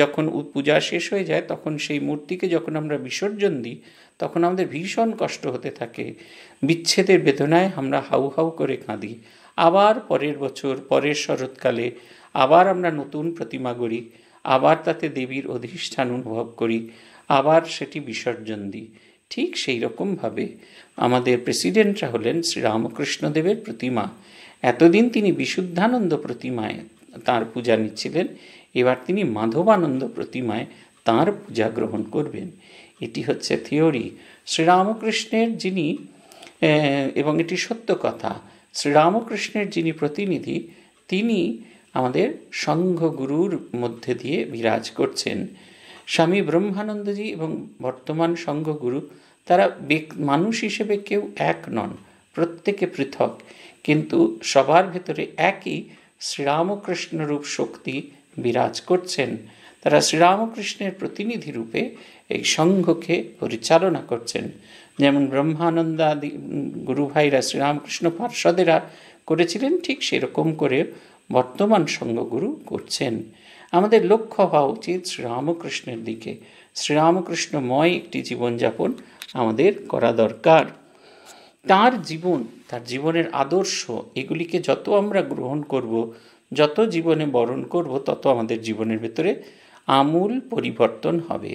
যখন পূজা শেষ হয়ে যায় তখন সেই মূর্তিকে যখন আমরা বিসর্জন দিই তখন আমাদের ভীষণ কষ্ট হতে থাকে বিচ্ছেদের বেদনায় আমরা হাউ হাউ করে কাঁদি আবার পরের বছর পরের শরৎকালে আবার আমরা নতুন প্রতিমা গড়ি আবার তাতে দেবীর অধিষ্ঠান অনুভব করি আবার সেটি বিসর্জন দিই ঠিক সেই রকমভাবে আমাদের প্রেসিডেন্টরা হলেন শ্রীরামকৃষ্ণদেবের প্রতিমা এতদিন তিনি বিশুদ্ধানন্দ প্রতিমায় তার পূজা নিচ্ছিলেন এবার তিনি মাধবানন্দ প্রতিমায় তার পূজা গ্রহণ করবেন এটি হচ্ছে থিওরি শ্রীরামকৃষ্ণের যিনি এবং এটি সত্য কথা শ্রীরামকৃষ্ণের যিনি প্রতিনিধি তিনি আমাদের সংঘগুরুর মধ্যে দিয়ে বিরাজ করছেন স্বামী ব্রহ্মানন্দজি এবং বর্তমান সংঘগুরু তারা মানুষ হিসেবে কেউ এক নন প্রত্যেকে পৃথক কিন্তু সবার ভেতরে একই রূপ শক্তি বিরাজ করছেন তারা শ্রীরামকৃষ্ণের প্রতিনিধি রূপে এই সংঘকে পরিচালনা করছেন যেমন ব্রহ্মানন্দা গুরুভাইরা শ্রীরামকৃষ্ণ পার্ষদেরা করেছিলেন ঠিক সেরকম করে বর্তমান সংঘগুরু করছেন আমাদের লক্ষ্য হওয়া উচিত শ্রীরামকৃষ্ণের দিকে শ্রীরামকৃষ্ণময় একটি জীবনযাপন আমাদের করা দরকার তার জীবন তার জীবনের আদর্শ এগুলিকে যত আমরা গ্রহণ করব যত জীবনে বরণ করব তত আমাদের জীবনের ভেতরে আমূল পরিবর্তন হবে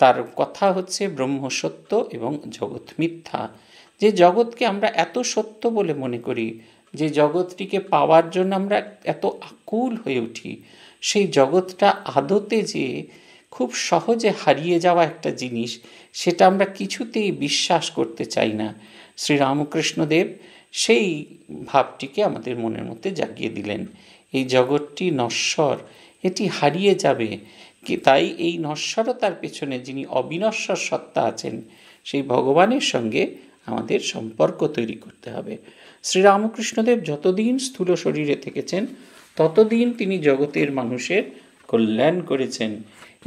তার কথা হচ্ছে ব্রহ্ম সত্য এবং জগৎ মিথ্যা যে জগৎকে আমরা এত সত্য বলে মনে করি যে জগৎটিকে পাওয়ার জন্য আমরা এত আকুল হয়ে উঠি সেই জগৎটা আদতে যে খুব সহজে হারিয়ে যাওয়া একটা জিনিস সেটা আমরা কিছুতেই বিশ্বাস করতে চাই না শ্রীরামকৃষ্ণদেব সেই ভাবটিকে আমাদের মনের মধ্যে জাগিয়ে দিলেন এই জগৎটি নশ্বর এটি হারিয়ে যাবে তাই এই নশ্বরতার পেছনে যিনি অবিনশ্বর সত্তা আছেন সেই ভগবানের সঙ্গে আমাদের সম্পর্ক তৈরি করতে হবে শ্রীরামকৃষ্ণদেব যতদিন স্থূল শরীরে থেকেছেন ততদিন তিনি জগতের মানুষের কল্যাণ করেছেন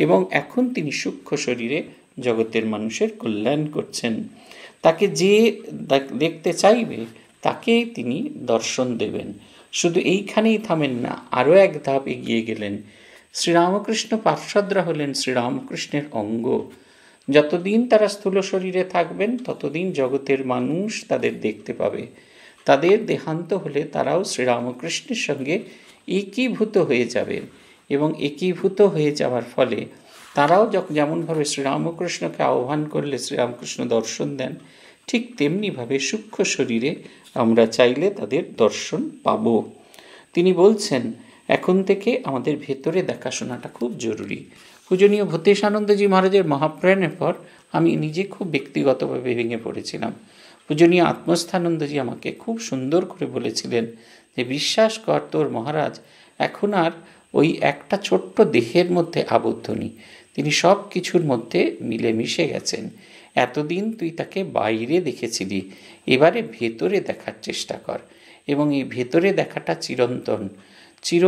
এবং এখন তিনি সূক্ষ্ম শরীরে জগতের মানুষের কল্যাণ করছেন তাকে যে দেখতে চাইবে তাকে তিনি দর্শন দেবেন শুধু এইখানেই থামেন না আরও এক ধাপ এগিয়ে গেলেন শ্রীরামকৃষ্ণ পার্শ্বদরা হলেন শ্রীরামকৃষ্ণের অঙ্গ যতদিন তারা স্থূল শরীরে থাকবেন ততদিন জগতের মানুষ তাদের দেখতে পাবে তাদের দেহান্ত হলে তারাও শ্রীরামকৃষ্ণের সঙ্গে একীভূত হয়ে যাবেন এবং একীভূত হয়ে যাওয়ার ফলে তারাও যখন যেমনভাবে শ্রীরামকৃষ্ণকে আহ্বান করলে শ্রীরামকৃষ্ণ দর্শন দেন ঠিক তেমনিভাবে সূক্ষ্ম শরীরে আমরা চাইলে তাদের দর্শন পাব তিনি বলছেন এখন থেকে আমাদের ভেতরে দেখাশোনাটা খুব জরুরি পূজনীয় আনন্দজি মহারাজের মহাপ্রয়াণের পর আমি নিজে খুব ব্যক্তিগতভাবে ভেঙে পড়েছিলাম পূজনীয় আত্মস্থানন্দজি আমাকে খুব সুন্দর করে বলেছিলেন যে বিশ্বাস কর তোর মহারাজ এখন আর ওই একটা ছোট্ট দেহের মধ্যে আবদ্ধ নি তিনি সব কিছুর মধ্যে মিলেমিশে গেছেন এতদিন তুই তাকে বাইরে দেখেছিলি এবারে ভেতরে দেখার চেষ্টা কর এবং এই ভেতরে দেখাটা চিরন্তন চির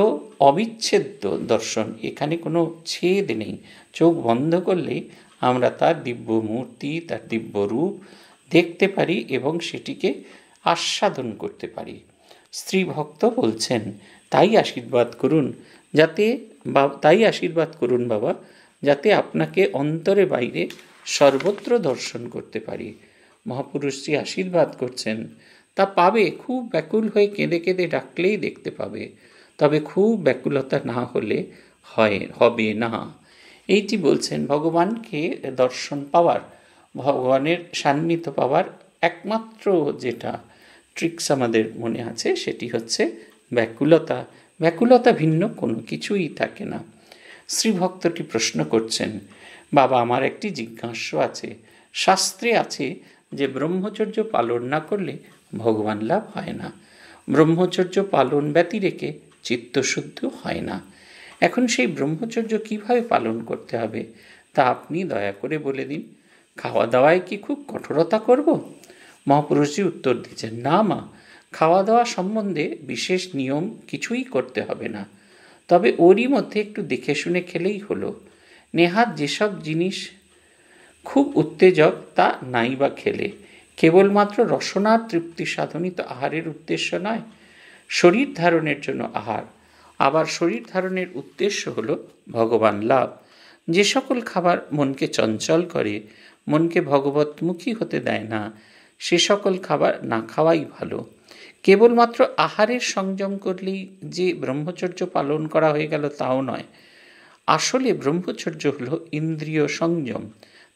অবিচ্ছেদ্য দর্শন এখানে কোনো ছেদ নেই চোখ বন্ধ করলেই আমরা তার দিব্য মূর্তি তার দিব্য রূপ দেখতে পারি এবং সেটিকে আস্বাদন করতে পারি স্ত্রী ভক্ত বলছেন তাই আশীর্বাদ করুন যাতে বা তাই আশীর্বাদ করুন বাবা যাতে আপনাকে অন্তরে বাইরে সর্বত্র দর্শন করতে পারি মহাপুরুষ যে আশীর্বাদ করছেন তা পাবে খুব ব্যাকুল হয়ে কেঁদে কেঁদে ডাকলেই দেখতে পাবে তবে খুব ব্যাকুলতা না হলে হয় হবে না এইটি বলছেন ভগবানকে দর্শন পাওয়ার ভগবানের সান্নিধ্য পাওয়ার একমাত্র যেটা ট্রিক্স আমাদের মনে আছে সেটি হচ্ছে ব্যাকুলতা ব্যাকুলতা ভিন্ন কোনো কিছুই থাকে না শ্রীভক্তটি প্রশ্ন করছেন বাবা আমার একটি জিজ্ঞাস্য আছে শাস্ত্রে আছে যে ব্রহ্মচর্য পালন না করলে ভগবান লাভ হয় না ব্রহ্মচর্য পালন ব্যতি রেখে চিত্তশুদ্ধ হয় না এখন সেই ব্রহ্মচর্য কিভাবে পালন করতে হবে তা আপনি দয়া করে বলে দিন খাওয়া দাওয়ায় কি খুব কঠোরতা করব মহাপুরুষজি উত্তর দিচ্ছেন না মা খাওয়া দাওয়া সম্বন্ধে বিশেষ নিয়ম কিছুই করতে হবে না তবে ওরই মধ্যে একটু দেখে শুনে খেলেই হলো নেহাত যেসব জিনিস খুব উত্তেজক তা নাই বা খেলে কেবলমাত্র রসনার তৃপ্তি সাধনই তো আহারের উদ্দেশ্য নয় শরীর ধারণের জন্য আহার আবার শরীর ধারণের উদ্দেশ্য হলো ভগবান লাভ যে সকল খাবার মনকে চঞ্চল করে মনকে ভগবতমুখী হতে দেয় না সে সকল খাবার না খাওয়াই ভালো কেবলমাত্র আহারের সংযম করলেই যে ব্রহ্মচর্য পালন করা হয়ে গেল তাও নয় আসলে ব্রহ্মচর্য হল ইন্দ্রিয় সংযম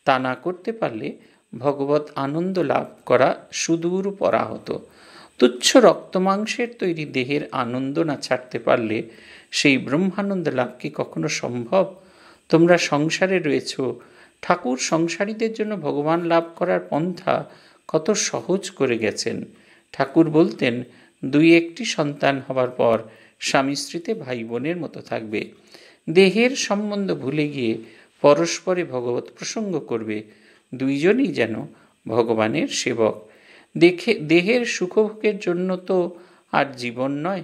তা না করতে পারলে ভগবত আনন্দ লাভ করা সুদূর পরা হতো তুচ্ছ রক্তমাংসের তৈরি দেহের আনন্দ না ছাড়তে পারলে সেই ব্রহ্মানন্দ লাভ কি কখনো সম্ভব তোমরা সংসারে রয়েছ ঠাকুর সংসারীদের জন্য ভগবান লাভ করার পন্থা কত সহজ করে গেছেন ঠাকুর বলতেন দুই একটি সন্তান হবার পর স্বামী স্ত্রীতে ভাই বোনের মতো থাকবে দেহের সম্বন্ধ ভুলে গিয়ে পরস্পরে ভগবত প্রসঙ্গ করবে দুইজনই যেন ভগবানের সেবক দেখে দেহের সুখভোগের জন্য তো আর জীবন নয়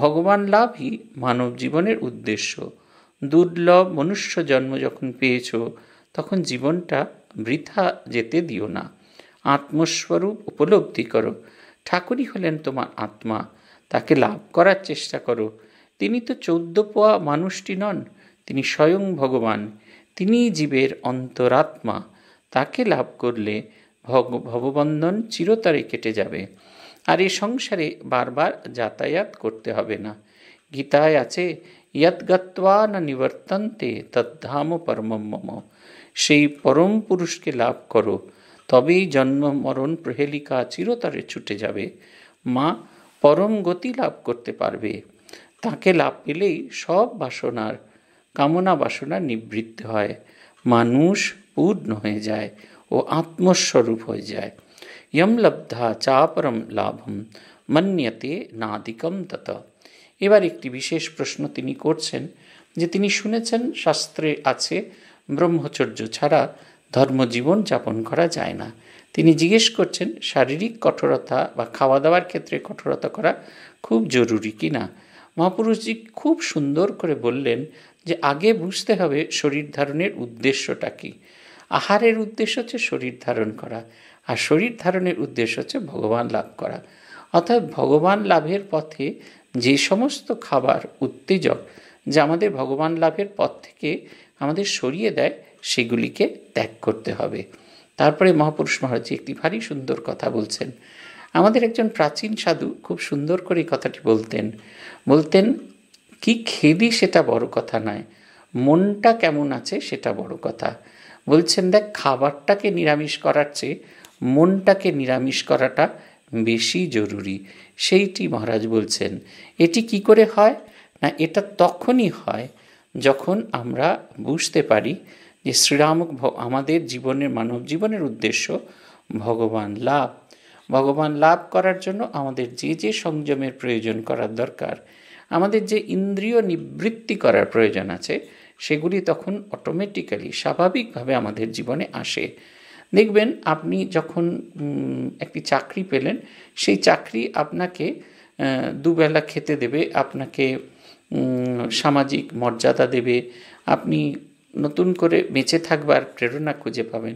ভগবান লাভই মানব জীবনের উদ্দেশ্য দুর্লভ মনুষ্য জন্ম যখন পেয়েছ তখন জীবনটা বৃথা যেতে দিও না আত্মস্বরূপ উপলব্ধি করো ঠাকুরই হলেন তোমার আত্মা তাকে লাভ করার চেষ্টা করো তিনি তো চৌদ্দ পোয়া মানুষটি নন তিনি স্বয়ং ভগবান তিনি জীবের অন্তরাত্মা তাকে লাভ করলে ভগ ভববন্ধন চিরতরে কেটে যাবে আর এই সংসারে বারবার যাতায়াত করতে হবে না গীতায় আছে ইয়াত না নিবর্তন্তে তদ্ধাম পরম সেই পরম পুরুষকে লাভ করো তবেই জন্ম মরণ প্রহেলিকা চিরতরে ছুটে যাবে মা পরম গতি লাভ করতে পারবে তাকে লাভ পেলেই সব বাসনার কামনা বাসনা নিবৃত্ত হয় মানুষ পূর্ণ হয়ে যায় ও আত্মস্বরূপ হয়ে যায় ইয়ম লব্ধা চাপরম লাভম মন্যতে নাদিকম তত এবার একটি বিশেষ প্রশ্ন তিনি করছেন যে তিনি শুনেছেন শাস্ত্রে আছে ব্রহ্মচর্য ছাড়া ধর্মজীবন যাপন করা যায় না তিনি জিজ্ঞেস করছেন শারীরিক কঠোরতা বা খাওয়া দাওয়ার ক্ষেত্রে কঠোরতা করা খুব জরুরি কি না মহাপুরুষজি খুব সুন্দর করে বললেন যে আগে বুঝতে হবে শরীর ধারণের উদ্দেশ্যটা কি আহারের উদ্দেশ্য হচ্ছে শরীর ধারণ করা আর শরীর ধারণের উদ্দেশ্য হচ্ছে ভগবান লাভ করা অর্থাৎ ভগবান লাভের পথে যে সমস্ত খাবার উত্তেজক যা আমাদের ভগবান লাভের পথ থেকে আমাদের সরিয়ে দেয় সেগুলিকে ত্যাগ করতে হবে তারপরে মহাপুরুষ মহারাজ একটি ভারী সুন্দর কথা বলছেন আমাদের একজন প্রাচীন সাধু খুব সুন্দর করে কথাটি বলতেন বলতেন কি খেলি সেটা বড় কথা নয় মনটা কেমন আছে সেটা বড় কথা বলছেন দেখ খাবারটাকে নিরামিষ করার চেয়ে মনটাকে নিরামিষ করাটা বেশি জরুরি সেইটি মহারাজ বলছেন এটি কি করে হয় না এটা তখনই হয় যখন আমরা বুঝতে পারি যে শ্রীরাম আমাদের জীবনের মানব জীবনের উদ্দেশ্য ভগবান লাভ ভগবান লাভ করার জন্য আমাদের যে যে সংযমের প্রয়োজন করার দরকার আমাদের যে ইন্দ্রিয় নিবৃত্তি করার প্রয়োজন আছে সেগুলি তখন অটোমেটিক্যালি স্বাভাবিকভাবে আমাদের জীবনে আসে দেখবেন আপনি যখন একটি চাকরি পেলেন সেই চাকরি আপনাকে দুবেলা খেতে দেবে আপনাকে সামাজিক মর্যাদা দেবে আপনি নতুন করে বেঁচে থাকবার প্রেরণা খুঁজে পাবেন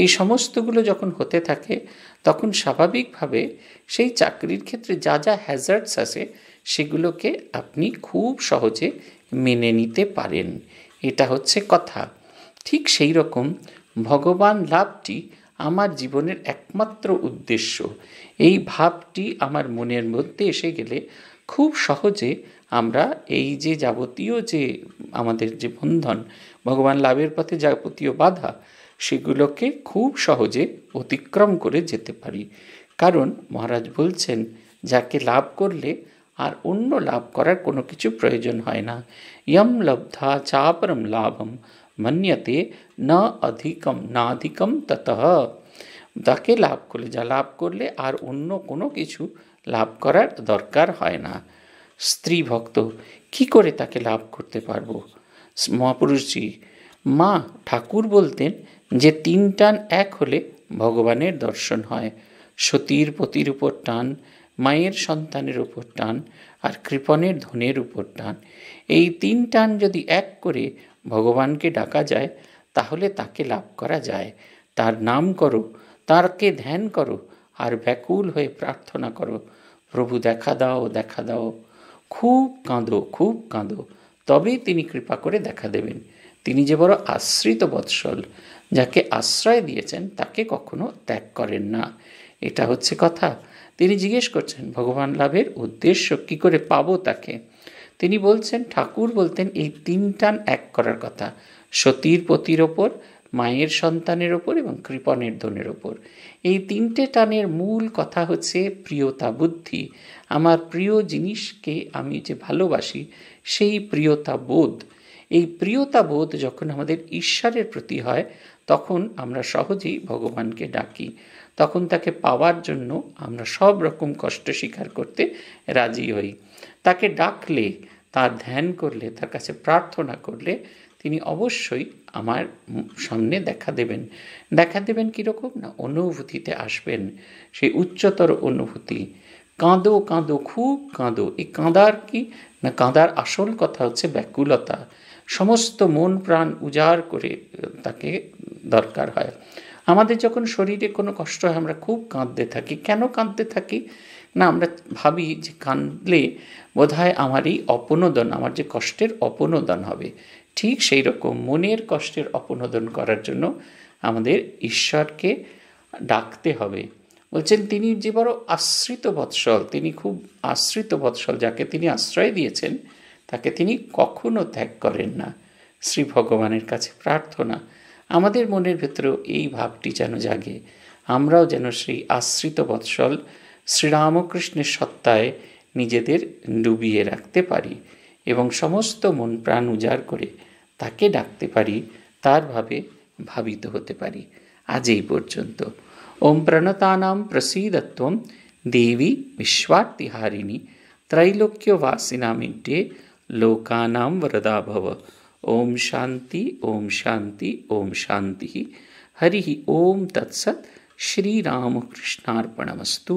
এই সমস্তগুলো যখন হতে থাকে তখন স্বাভাবিকভাবে সেই চাকরির ক্ষেত্রে যা যা হ্যাজার্ডস আছে সেগুলোকে আপনি খুব সহজে মেনে নিতে পারেন এটা হচ্ছে কথা ঠিক সেই রকম ভগবান লাভটি আমার জীবনের একমাত্র উদ্দেশ্য এই ভাবটি আমার মনের মধ্যে এসে গেলে খুব সহজে আমরা এই যে যাবতীয় যে আমাদের যে বন্ধন ভগবান লাভের পথে যাবতীয় বাধা সেগুলোকে খুব সহজে অতিক্রম করে যেতে পারি কারণ মহারাজ বলছেন যাকে লাভ করলে আর অন্য লাভ করার কোনো কিছু প্রয়োজন হয় না ইয়ম লব্ধা চাপরম লাভম মান্যতে না অধিকম না অধিকম তত তাকে লাভ করলে যা লাভ করলে আর অন্য কোনো কিছু লাভ করার দরকার হয় না স্ত্রী ভক্ত কি করে তাকে লাভ করতে পারবো মহাপুরুষজি মা ঠাকুর বলতেন যে তিন টান এক হলে ভগবানের দর্শন হয় সতীর পতির উপর টান মায়ের সন্তানের উপর টান আর কৃপণের ধনের উপর টান এই তিন টান যদি এক করে ভগবানকে ডাকা যায় তাহলে তাকে লাভ করা যায় তার নাম করো তারকে ধ্যান করো আর ব্যাকুল হয়ে প্রার্থনা করো প্রভু দেখা দাও দেখা দাও খুব কাঁদো খুব কাঁদো তবেই তিনি কৃপা করে দেখা দেবেন তিনি যে বড় আশ্রিত বৎসল যাকে আশ্রয় দিয়েছেন তাকে কখনো ত্যাগ করেন না এটা হচ্ছে কথা তিনি জিজ্ঞেস করছেন ভগবান লাভের উদ্দেশ্য কি করে পাবো তাকে তিনি বলছেন ঠাকুর বলতেন এই তিনটান এক করার কথা সতীর পতির ওপর মায়ের সন্তানের ওপর এবং কৃপণের ধনের ওপর এই তিনটে টানের মূল কথা হচ্ছে প্রিয়তা বুদ্ধি আমার প্রিয় জিনিসকে আমি যে ভালোবাসি সেই প্রিয়তা বোধ এই প্রিয়তা বোধ যখন আমাদের ঈশ্বরের প্রতি হয় তখন আমরা সহজেই ভগবানকে ডাকি তখন তাকে পাওয়ার জন্য আমরা সব রকম কষ্ট স্বীকার করতে রাজি হই তাকে ডাকলে তার ধ্যান করলে তার কাছে প্রার্থনা করলে তিনি অবশ্যই আমার সামনে দেখা দেবেন দেখা দেবেন কীরকম না অনুভূতিতে আসবেন সেই উচ্চতর অনুভূতি কাঁদো কাঁদো খুব কাঁদো এই কাঁদার কি না কাঁদার আসল কথা হচ্ছে ব্যাকুলতা সমস্ত মন প্রাণ উজাড় করে তাকে দরকার হয় আমাদের যখন শরীরে কোনো কষ্ট হয় আমরা খুব কাঁদতে থাকি কেন কাঁদতে থাকি না আমরা ভাবি যে কাঁদলে আমার আমারই অপনোদন আমার যে কষ্টের অপনোদন হবে ঠিক সেই রকম মনের কষ্টের অপনোদন করার জন্য আমাদের ঈশ্বরকে ডাকতে হবে বলছেন তিনি যে বড় আশ্রিত বৎসল তিনি খুব আশ্রিত বৎসল যাকে তিনি আশ্রয় দিয়েছেন তাকে তিনি কখনো ত্যাগ করেন না শ্রী ভগবানের কাছে প্রার্থনা আমাদের মনের ভেতরেও এই ভাবটি যেন জাগে আমরাও যেন সেই আশ্রিত বৎসল শ্রীরামকৃষ্ণের সত্তায় নিজেদের ডুবিয়ে রাখতে পারি এবং সমস্ত মন প্রাণ উজাড় করে তাকে ডাকতে পারি তারভাবে ভাবিত হতে পারি আজ এই পর্যন্ত ওম প্রণতানাম প্রসীদত্বম দেবী বিশ্বার্তিহারিণী त्रैलोक्यवासिनामिड्ये लोकानां वरदा भव ॐ शान्ति ॐ शान्ति ॐ शान्तिः हरिः ॐ तत्सत् श्रीरामकृष्णार्पणमस्तु